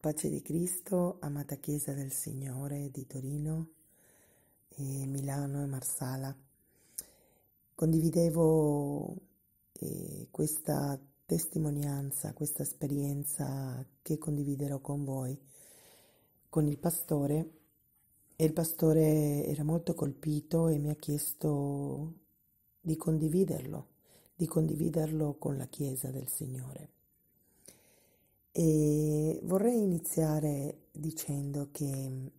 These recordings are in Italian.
Pace di Cristo, amata Chiesa del Signore di Torino, e Milano e Marsala. Condividevo eh, questa testimonianza, questa esperienza che condividerò con voi, con il pastore e il pastore era molto colpito e mi ha chiesto di condividerlo, di condividerlo con la Chiesa del Signore. E vorrei iniziare dicendo che,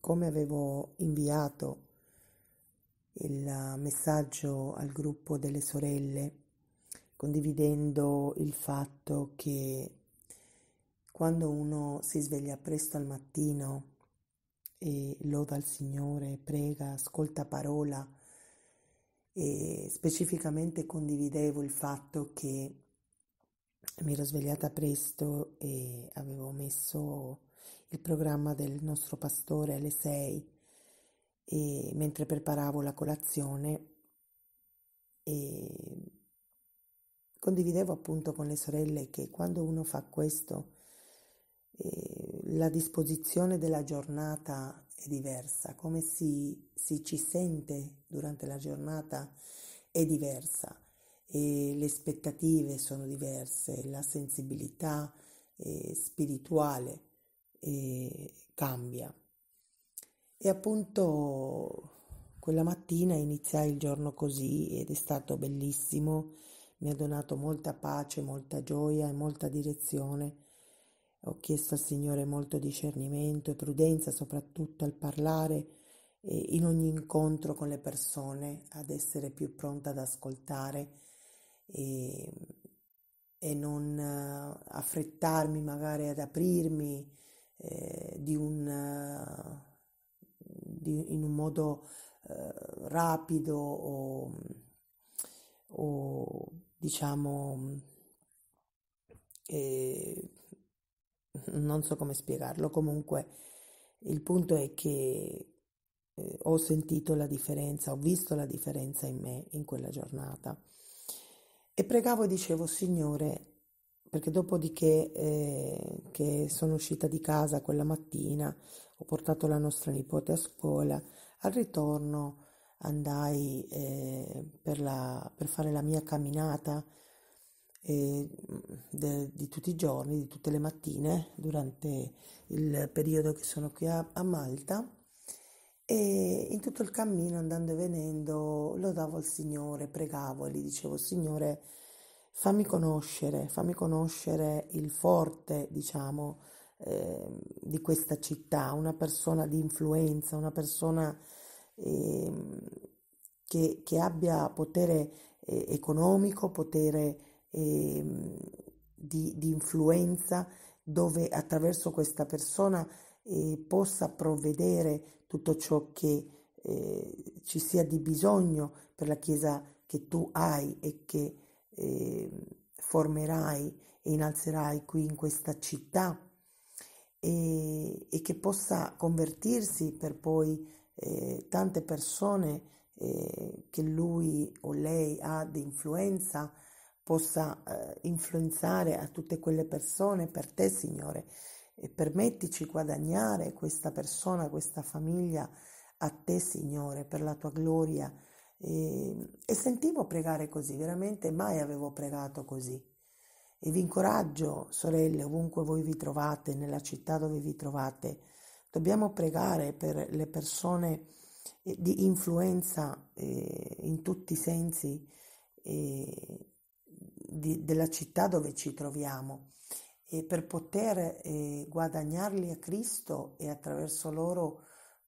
come avevo inviato il messaggio al gruppo delle sorelle, condividendo il fatto che quando uno si sveglia presto al mattino e loda il Signore, prega, ascolta parola, e specificamente condividevo il fatto che mi ero svegliata presto e avevo messo il programma del nostro pastore alle 6 e mentre preparavo la colazione e condividevo appunto con le sorelle che quando uno fa questo eh, la disposizione della giornata è diversa, come si, si ci sente durante la giornata è diversa e le aspettative sono diverse, la sensibilità eh, spirituale eh, cambia. E appunto quella mattina iniziai il giorno così ed è stato bellissimo, mi ha donato molta pace, molta gioia e molta direzione. Ho chiesto al Signore molto discernimento e prudenza, soprattutto al parlare e in ogni incontro con le persone, ad essere più pronta ad ascoltare e, ehm, e non eh, affrettarmi magari ad aprirmi eh, di un, eh, di, in un modo eh, rapido o, o diciamo eh, non so come spiegarlo comunque il punto è che eh, ho sentito la differenza, ho visto la differenza in me in quella giornata. E pregavo e dicevo, Signore, perché dopodiché eh, che sono uscita di casa quella mattina, ho portato la nostra nipote a scuola, al ritorno andai eh, per, la, per, fare la mia camminata eh, de, di tutti i giorni, di tutte le mattine, durante il periodo che sono qui a, a Malta e in tutto il cammino, andando e venendo, lodavo al Signore, pregavo e gli dicevo, Signore, fammi conoscere, fammi conoscere il forte, diciamo, eh, di questa città, una persona di influenza, una persona eh, che, che, abbia potere eh, economico, potere ehm, di, di, influenza, dove attraverso questa persona eh, possa provvedere tutto ciò che eh, ci sia di bisogno per la Chiesa che tu hai e che eh, formerai e innalzerai qui in questa città e, e che possa convertirsi per poi eh, tante persone eh, che lui o lei ha di influenza possa eh, influenzare a tutte quelle persone per te Signore e permettici guadagnare questa persona, questa famiglia a te Signore per la tua gloria. E, ehm, e sentivo pregare così, veramente mai avevo pregato così. E vi incoraggio, sorelle, ovunque voi vi trovate, nella città dove vi trovate, dobbiamo pregare per le persone eh, di influenza eh, in tutti i sensi eh, di, della città dove ci troviamo e per poter eh, guadagnarli a Cristo e attraverso loro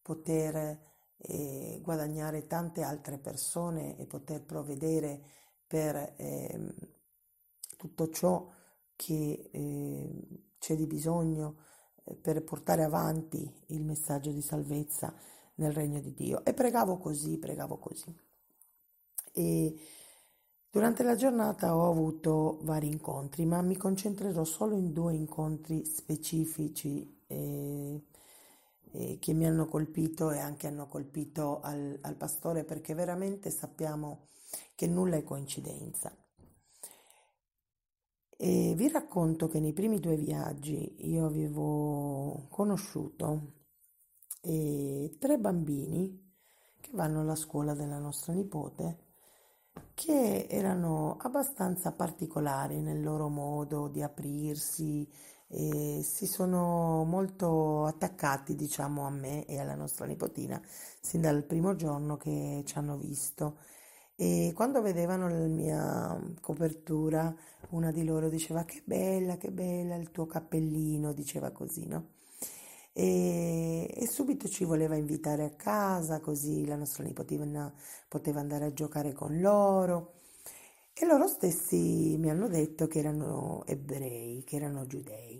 poter eh, guadagnare tante altre persone e poter provvedere per eh, tutto ciò che ehm, c'è di bisogno eh, per portare avanti il messaggio di salvezza nel regno di Dio. E pregavo così, pregavo così. E Durante la giornata ho avuto vari incontri, ma mi concentrerò solo in due incontri specifici eh, eh, che mi hanno colpito e anche hanno colpito al, al pastore perché veramente sappiamo che nulla è coincidenza. E vi racconto che nei primi due viaggi io avevo conosciuto eh, tre bambini che vanno alla scuola della nostra nipote che erano abbastanza particolari nel loro modo di aprirsi e si sono molto attaccati, diciamo, a me e alla nostra nipotina sin dal primo giorno che ci hanno visto. E quando vedevano la mia copertura, una di loro diceva che bella, che bella il tuo cappellino, diceva così, no? e, e, subito ci voleva invitare a casa così la nostra nipotina poteva andare a giocare con loro e loro stessi mi hanno detto che erano ebrei, che erano giudei.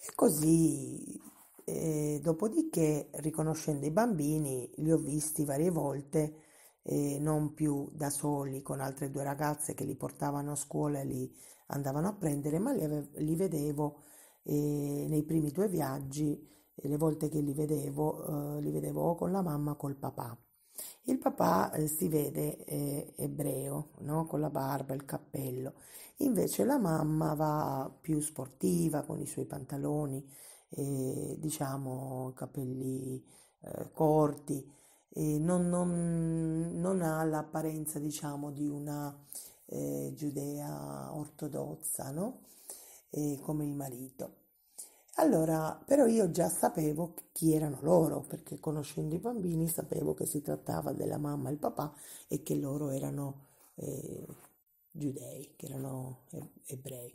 E così, eh, dopodiché, riconoscendo i bambini, li ho visti varie volte, eh, non più da soli con altre due ragazze che li portavano a scuola e li andavano a prendere, ma li, li vedevo e nei primi due viaggi, eh, le volte che li vedevo, eh, li vedevo o con la mamma o col papà. Il papà eh, si vede eh, ebreo, no? con la barba, il cappello, invece la mamma va più sportiva con i suoi pantaloni, eh, diciamo capelli eh, corti, non, non, non, ha l'apparenza diciamo, di una eh, giudea ortodossa. No? eh, come il marito. Allora, però io già sapevo chi erano loro, perché conoscendo i bambini sapevo che si trattava della mamma e il papà e che loro erano eh, giudei, che erano ebrei.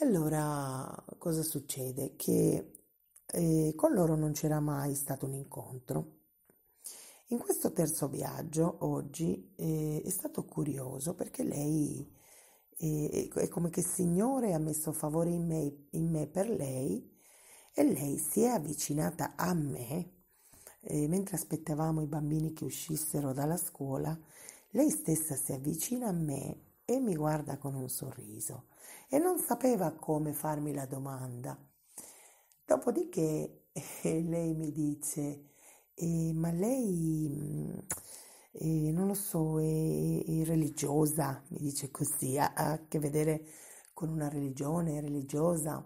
allora cosa succede? Che eh, con loro non c'era mai stato un incontro. In questo terzo viaggio oggi eh, è stato curioso perché lei e, è come che il Signore ha messo favore in me, in me per lei e lei si è avvicinata a me e mentre aspettavamo i bambini che uscissero dalla scuola, lei stessa si avvicina a me e mi guarda con un sorriso e non sapeva come farmi la domanda. Dopodiché eh, lei mi dice, eh, ma lei mm, eh, non lo so, è, è, religiosa, mi dice così, ha, a che vedere con una religione, religiosa.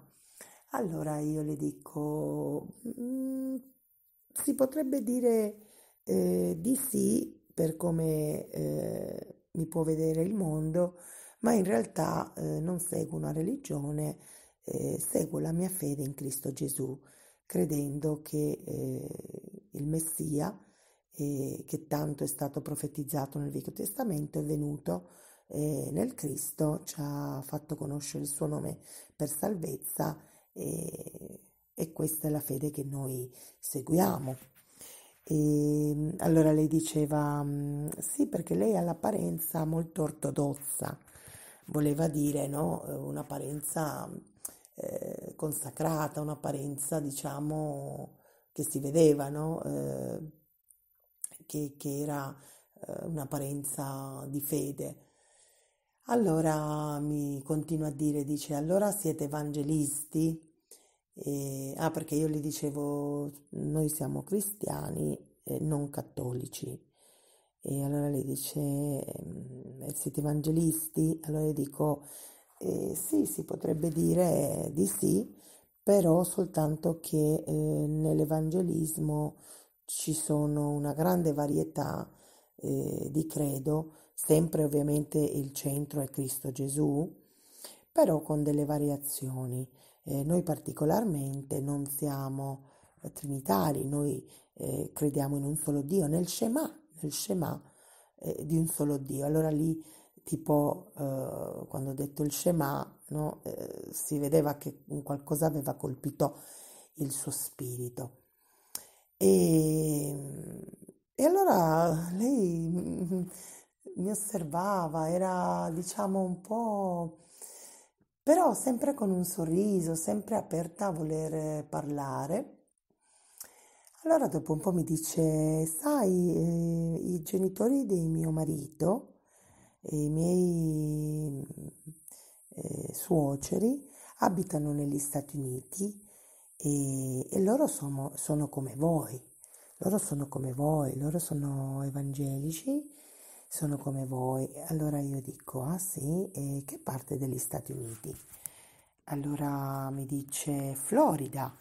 Allora io le dico, mh, mm, si potrebbe dire eh, di sì per come eh, mi può vedere il mondo, ma in realtà eh, non seguo una religione, eh, seguo la mia fede in Cristo Gesù, credendo che eh, il Messia eh, che tanto è stato profetizzato nel Vecchio Testamento, è venuto eh, nel Cristo, ci ha fatto conoscere il suo nome per salvezza e, e questa è la fede che noi seguiamo. E, ehm, allora lei diceva mm, sì perché lei ha l'apparenza molto ortodossa, voleva dire no? Eh, un'apparenza eh, consacrata, un'apparenza diciamo che si vedeva, no? eh, che, che era eh, un'apparenza di fede. Allora mi continua a dire, dice, allora siete evangelisti? E, ah, perché io gli dicevo, noi siamo cristiani e non cattolici. E allora lei dice, eh, siete evangelisti? Allora io dico, eh, sì, si potrebbe dire di sì, però soltanto che eh, nell'evangelismo ci sono una grande varietà eh, di credo, sempre ovviamente il centro è Cristo Gesù, però con delle variazioni. Eh, noi particolarmente non siamo eh, trinitari, noi eh, crediamo in un solo Dio, nel Shema, nel Shema eh, di un solo Dio. Allora lì, tipo, eh, quando ho detto il Shema, no, eh, si vedeva che qualcosa aveva colpito il suo spirito. E, ehm, e allora lei mi osservava, era diciamo un po' però sempre con un sorriso, sempre aperta a voler parlare. Allora dopo un po' mi dice, sai, eh, i genitori di mio marito e i miei mm, eh, suoceri abitano negli Stati Uniti e, e loro sono, sono come voi, loro sono come voi, loro sono evangelici, sono come voi. Allora io dico, ah sì, e che parte degli Stati Uniti? Allora mi dice Florida.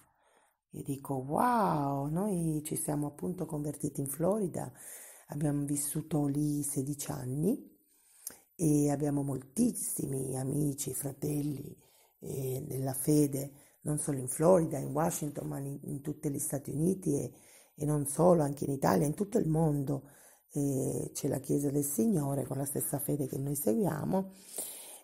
Io dico, wow, noi ci siamo appunto convertiti in Florida, abbiamo vissuto lì 16 anni e abbiamo moltissimi amici, fratelli eh, nella fede non solo in Florida, in Washington, ma in, in tutti gli Stati Uniti e, e, non solo, anche in Italia, in tutto il mondo eh, c'è la Chiesa del Signore con la stessa fede che noi seguiamo.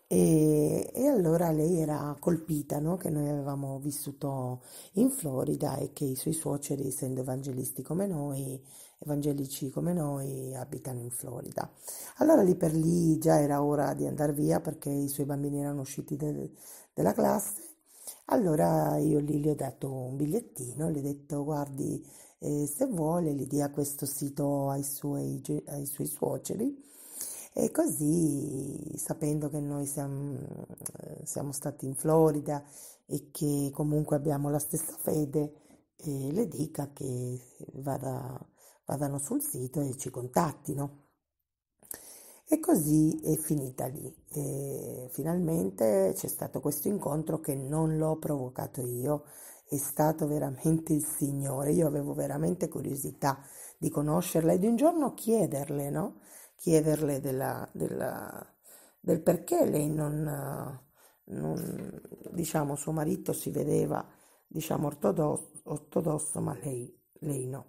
E, e allora lei era colpita no? che noi avevamo vissuto in Florida e che i suoi suoceri, essendo evangelisti come noi, evangelici come noi abitano in Florida. Allora lì per lì già era ora di andare via perché i suoi bambini erano usciti del, della classe allora io lì gli ho dato un bigliettino, gli ho detto guardi eh, se vuole gli dia questo sito ai suoi, ai suoi suoceri e così sapendo che noi siamo, eh, siamo, stati in Florida e che comunque abbiamo la stessa fede, eh, le dica che vada, vadano sul sito e ci contattino. E così è finita lì. E finalmente c'è stato questo incontro che non l'ho provocato io, è stato veramente il Signore. Io avevo veramente curiosità di conoscerla e di un giorno chiederle, no? Chiederle della, della, del perché lei non, non, diciamo, suo marito si vedeva, diciamo, ortodosso, ortodosso ma lei, lei no.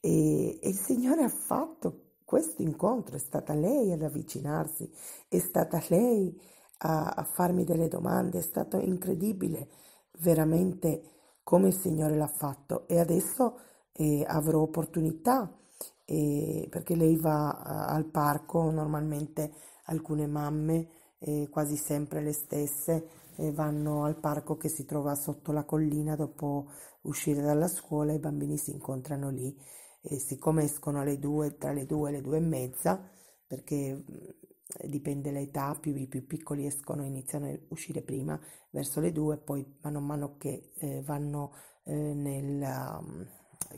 E, e il Signore ha fatto questo incontro, è stata lei ad avvicinarsi, è stata lei a, a farmi delle domande, è stato incredibile veramente come il Signore l'ha fatto e adesso eh, avrò opportunità eh, perché lei va a, eh, al parco normalmente alcune mamme eh, quasi sempre le stesse eh, vanno al parco che si trova sotto la collina dopo uscire dalla scuola i bambini si incontrano lì e siccome escono alle 2, tra le due e le due e mezza, perché dipende l'età, più i più piccoli escono, iniziano a uscire prima verso le due, poi mano a mano che eh, vanno eh, nel,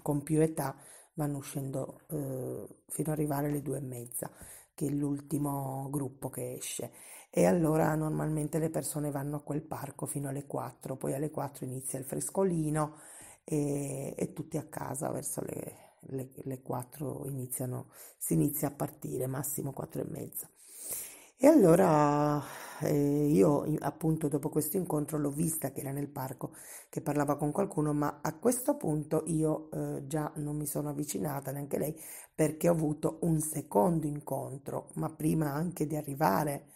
con più età vanno uscendo eh, fino ad arrivare alle due e mezza, che è l'ultimo gruppo che esce. E allora normalmente le persone vanno a quel parco fino alle 4, poi alle 4 inizia il frescolino e, e tutti a casa verso le le, le 4 iniziano, si inizia a partire, massimo 4 e mezza. E allora eh, io appunto dopo questo incontro l'ho vista che era nel parco che parlava con qualcuno, ma a questo punto io eh, già non mi sono avvicinata neanche lei perché ho avuto un secondo incontro, ma prima anche di arrivare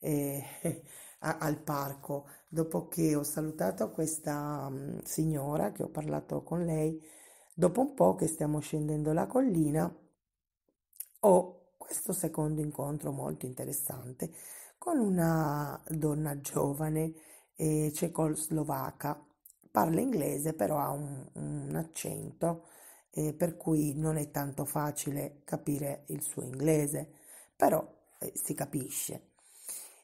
eh, a, al parco, dopo che ho salutato questa mh, mm, signora che ho parlato con lei Dopo un po' che stiamo scendendo la collina ho questo secondo incontro molto interessante con una donna giovane eh, cecoslovaca. Parla inglese però ha un, un accento eh, per cui non è tanto facile capire il suo inglese, però eh, si capisce.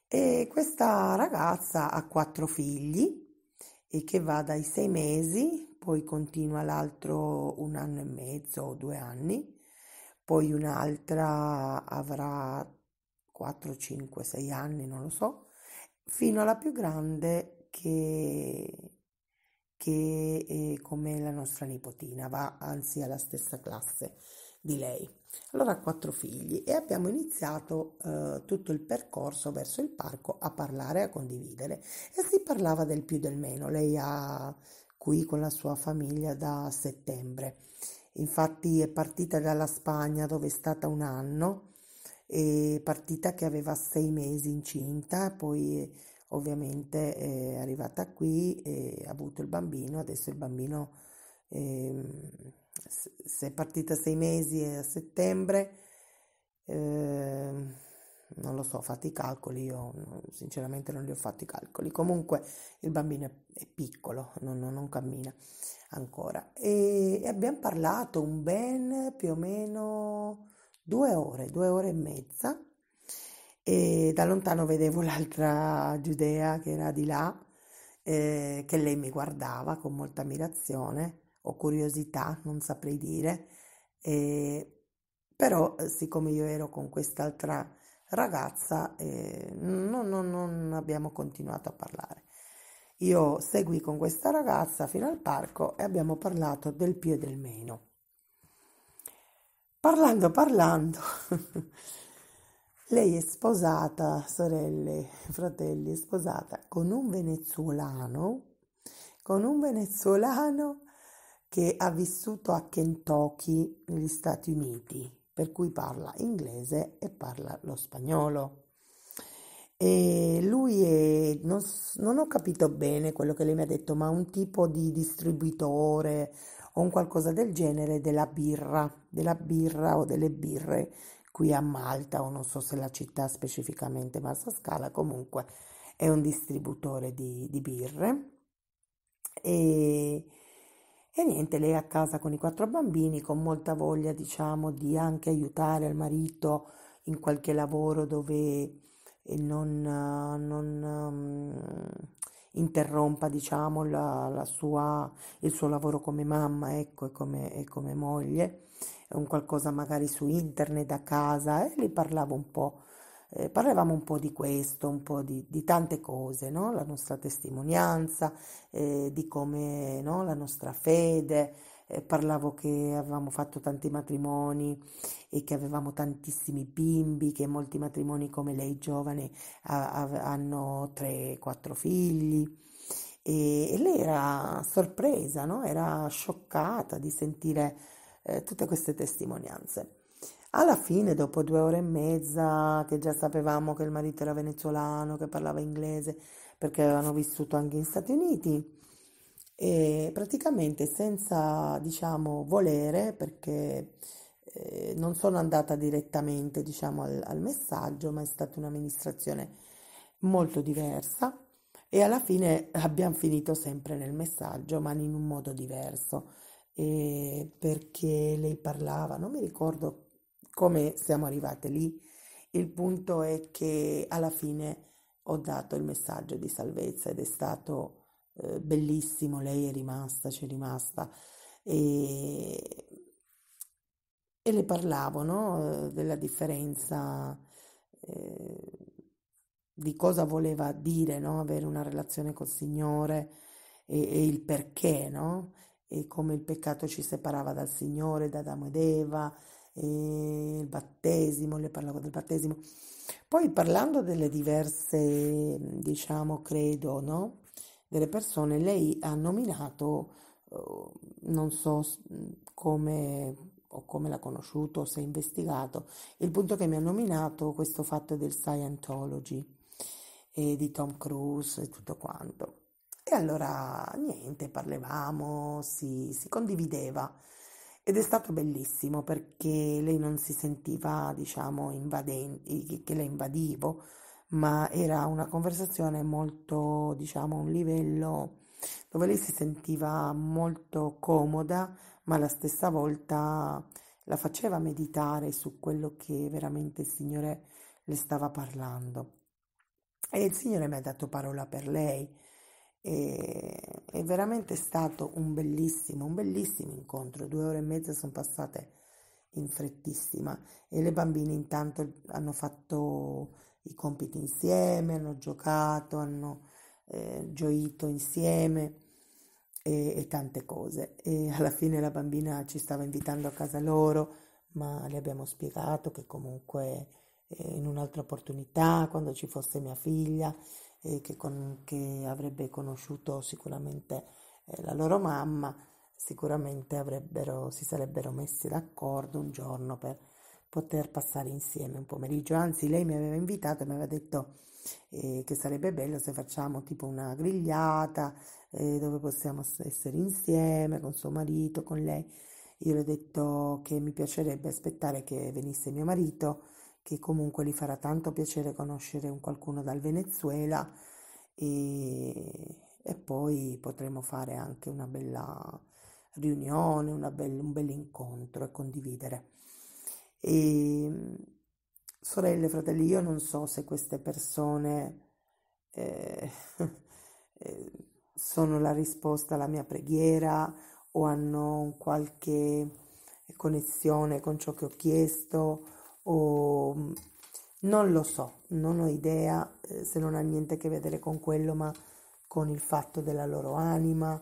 E questa ragazza ha quattro figli eh, che va dai sei mesi poi continua l'altro un anno e mezzo o due anni, poi un'altra avrà 4, 5, 6 anni, non lo so, fino alla più grande che, che è eh, come la nostra nipotina, va anzi alla stessa classe di lei. Allora ha quattro figli e abbiamo iniziato eh, tutto il percorso verso il parco a parlare, a condividere e si parlava del più del meno. Lei ha qui con la sua famiglia da settembre. Infatti è partita dalla Spagna dove è stata un anno, è partita che aveva sei mesi incinta, poi ovviamente è arrivata qui e ha avuto il bambino, adesso il bambino eh, se è partita sei mesi a settembre. Eh, non lo so, fate i calcoli, io sinceramente non li ho fatti i calcoli. Comunque il bambino è, piccolo, non, non cammina ancora. E, e, abbiamo parlato un ben più o meno due ore, due ore e mezza. E da lontano vedevo l'altra Giudea che era di là, eh, che lei mi guardava con molta ammirazione o curiosità, non saprei dire. E, però eh, siccome io ero con quest'altra ragazza eh, non, non, non abbiamo continuato a parlare. Io seguì con questa ragazza fino al parco e abbiamo parlato del più e del meno. Parlando, parlando, lei è sposata, sorelle, fratelli, è sposata con un venezuelano, con un venezuelano che ha vissuto a Kentucky negli Stati Uniti per cui parla inglese e parla lo spagnolo. E lui è, non, non ho capito bene quello che lei mi ha detto, ma un tipo di distributore o un qualcosa del genere della birra, della birra o delle birre qui a Malta o non so se la città specificamente Marsa Scala, comunque è un distributore di, di birre. E, e niente, lei a casa con i quattro bambini, con molta voglia, diciamo, di anche aiutare il marito in qualche lavoro dove eh, non, eh, non um, interrompa, diciamo, la, la sua, il suo lavoro come mamma, ecco, e come, e come moglie, un qualcosa magari su internet a casa, e lì parlavo un po' eh, parlavamo un po' di questo, un po' di, di tante cose, no? la nostra testimonianza, eh, di come no? la nostra fede, eh, parlavo che avevamo fatto tanti matrimoni e che avevamo tantissimi bimbi, che molti matrimoni come lei giovane a, a, hanno 3-4 figli. E, e, lei era sorpresa, no? era scioccata di sentire eh, tutte queste testimonianze. Alla fine, dopo due ore e mezza, che già sapevamo che il marito era venezuelano, che parlava inglese, perché avevano vissuto anche in Stati Uniti, e praticamente senza, diciamo, volere, perché eh, non sono andata direttamente, diciamo, al, al messaggio, ma è stata un'amministrazione molto diversa e alla fine abbiamo finito sempre nel messaggio, ma in un modo diverso, e perché lei parlava, non mi ricordo come siamo arrivate lì. Il punto è che alla fine ho dato il messaggio di salvezza ed è stato eh, bellissimo, lei è rimasta, c'è rimasta e, e le parlavo no? Eh, della differenza eh, di cosa voleva dire no? avere una relazione col Signore e, e il perché, no? e come il peccato ci separava dal Signore, da Adamo ed Eva il battesimo, le parlavo del battesimo. Poi parlando delle diverse, diciamo, credo, no? delle persone, lei ha nominato, uh, non so come o come l'ha conosciuto, se ha investigato, il punto che mi ha nominato questo fatto del Scientology e di Tom Cruise e tutto quanto. E allora niente, parlavamo, si, si condivideva ed è stato bellissimo perché lei non si sentiva, diciamo, invadente, che la invadivo, ma era una conversazione molto, diciamo, a un livello dove lei si sentiva molto comoda, ma alla stessa volta la faceva meditare su quello che veramente il Signore le stava parlando. E il Signore mi ha dato parola per lei. E veramente stato un bellissimo, un bellissimo incontro. Due ore e mezza sono passate in frettissima e le bambine intanto hanno fatto i compiti insieme, hanno giocato, hanno eh, gioito insieme e, e tante cose. E alla fine la bambina ci stava invitando a casa loro, ma le abbiamo spiegato che comunque eh, in un'altra opportunità, quando ci fosse mia figlia, eh, che, con, che, avrebbe conosciuto sicuramente eh, la loro mamma, sicuramente si sarebbero messi d'accordo un giorno per poter passare insieme un pomeriggio. Anzi, lei mi aveva invitato e mi aveva detto eh, che sarebbe bello se facciamo tipo una grigliata eh, dove possiamo essere insieme con suo marito, con lei. Io le ho detto che mi piacerebbe aspettare che venisse mio marito che comunque gli farà tanto piacere conoscere un qualcuno dal Venezuela e, e poi potremo fare anche una bella riunione, una bella, un bel incontro e condividere. E, ehm, sorelle, fratelli, io non so se queste persone eh, eh sono la risposta alla mia preghiera o hanno qualche connessione con ciò che ho chiesto o mm, non lo so, non ho idea eh, se non ha niente a che vedere con quello, ma con il fatto della loro anima.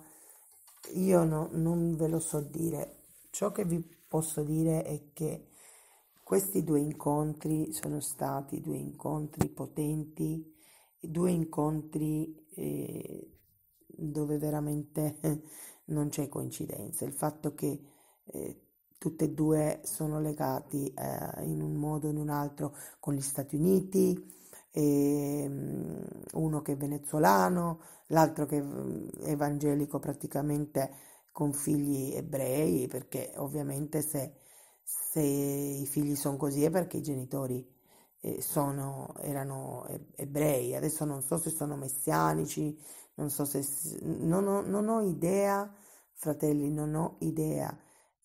Io no, non ve lo so dire. Ciò che vi posso dire è che questi due incontri sono stati due incontri potenti, due incontri eh, dove veramente non c'è coincidenza. Il fatto che eh, tutti e due sono legati eh, in un modo o in un altro con gli Stati Uniti, e, ehm, uno che è venezuelano, l'altro che è mm, evangelico praticamente con figli ebrei, perché ovviamente se, se i figli sono così è perché i genitori eh, sono, erano ebrei, adesso non so se sono messianici, non so se... non ho, non ho idea, fratelli, non ho idea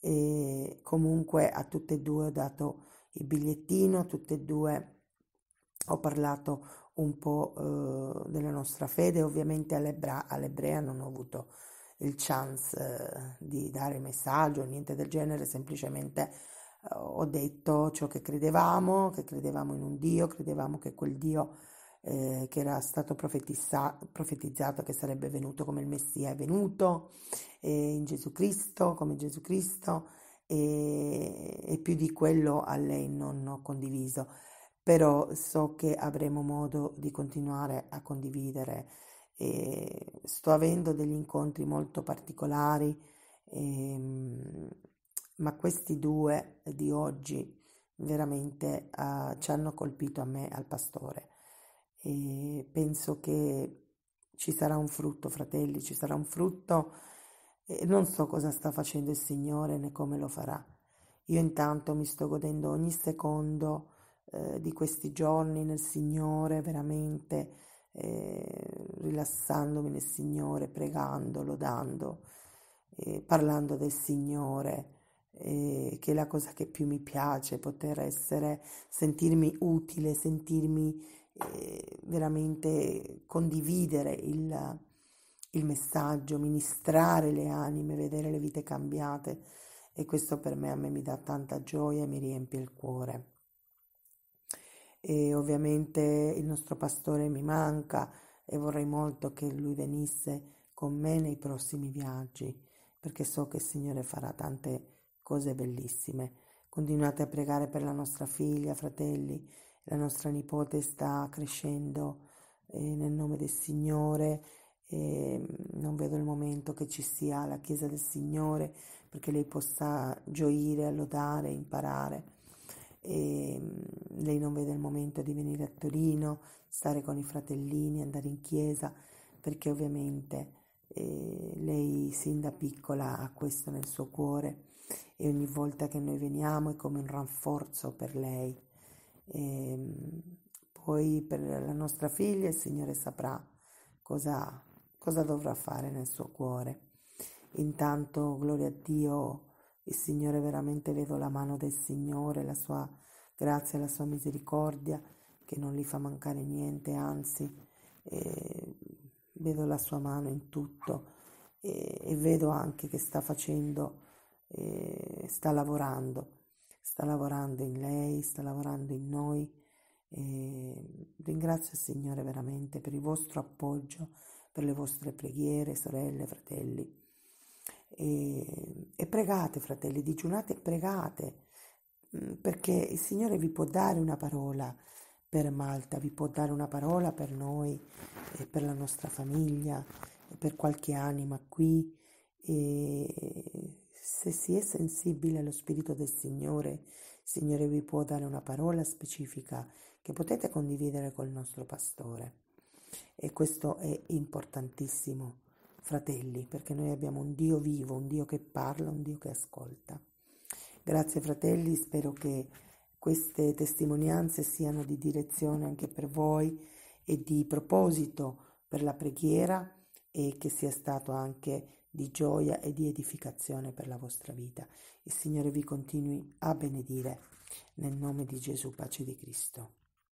e comunque a tutte e due ho dato il bigliettino, a tutte e due ho parlato un po' eh, della nostra fede, ovviamente all'ebra, all'ebrea non ho avuto il chance eh, di dare messaggio, niente del genere, semplicemente eh, ho detto ciò che credevamo, che credevamo in un Dio, credevamo che quel Dio eh, che era stato profetizzato che sarebbe venuto come il Messia è venuto, eh, in Gesù Cristo, come Gesù Cristo, e, e più di quello a lei non ho condiviso. Però so che avremo modo di continuare a condividere. E sto avendo degli incontri molto particolari, ehm, ma questi due di oggi veramente eh, ci hanno colpito a me, al pastore e penso che ci sarà un frutto, fratelli, ci sarà un frutto e non so cosa sta facendo il Signore né come lo farà. Io intanto mi sto godendo ogni secondo eh, di questi giorni nel Signore, veramente eh, rilassandomi nel Signore, pregando, lodando, eh, parlando del Signore. Eh, che è la cosa che più mi piace, poter essere, sentirmi utile, sentirmi veramente condividere il, il messaggio, ministrare le anime, vedere le vite cambiate e questo per me a me mi dà tanta gioia e mi riempie il cuore. E ovviamente il nostro pastore mi manca e vorrei molto che lui venisse con me nei prossimi viaggi perché so che il Signore farà tante cose bellissime. Continuate a pregare per la nostra figlia, fratelli, la nostra nipote sta crescendo eh, nel nome del Signore e mm, non vedo il momento che ci sia la Chiesa del Signore perché lei possa gioire, allodare, imparare. E mm, lei non vede il momento di venire a Torino, stare con i fratellini, andare in chiesa, perché ovviamente eh, lei sin da piccola ha questo nel suo cuore e ogni volta che noi veniamo è come un rinforzo per lei. E ehm, poi per la nostra figlia il Signore saprà cosa, cosa dovrà fare nel suo cuore. Intanto, gloria a Dio, il Signore veramente vedo la mano del Signore, la sua grazia, la sua misericordia che non gli fa mancare niente, anzi eh, vedo la sua mano in tutto eh, e vedo anche che sta facendo, eh, sta lavorando sta lavorando in lei, sta lavorando in noi. E ehm, ringrazio il Signore veramente per il vostro appoggio, per le vostre preghiere, sorelle, fratelli. E, ehm, e pregate, fratelli, digiunate e pregate, perché il Signore vi può dare una parola per Malta, vi può dare una parola per noi, eh, per la nostra famiglia, per qualche anima qui. E ehm, se si è sensibile allo Spirito del Signore, il Signore vi può dare una parola specifica che potete condividere col nostro pastore. E questo è importantissimo, fratelli, perché noi abbiamo un Dio vivo, un Dio che parla, un Dio che ascolta. Grazie fratelli, spero che queste testimonianze siano di direzione anche per voi e di proposito per la preghiera e che sia stato anche di gioia e di edificazione per la vostra vita. Il Signore vi continui a benedire. Nel nome di Gesù, pace di Cristo.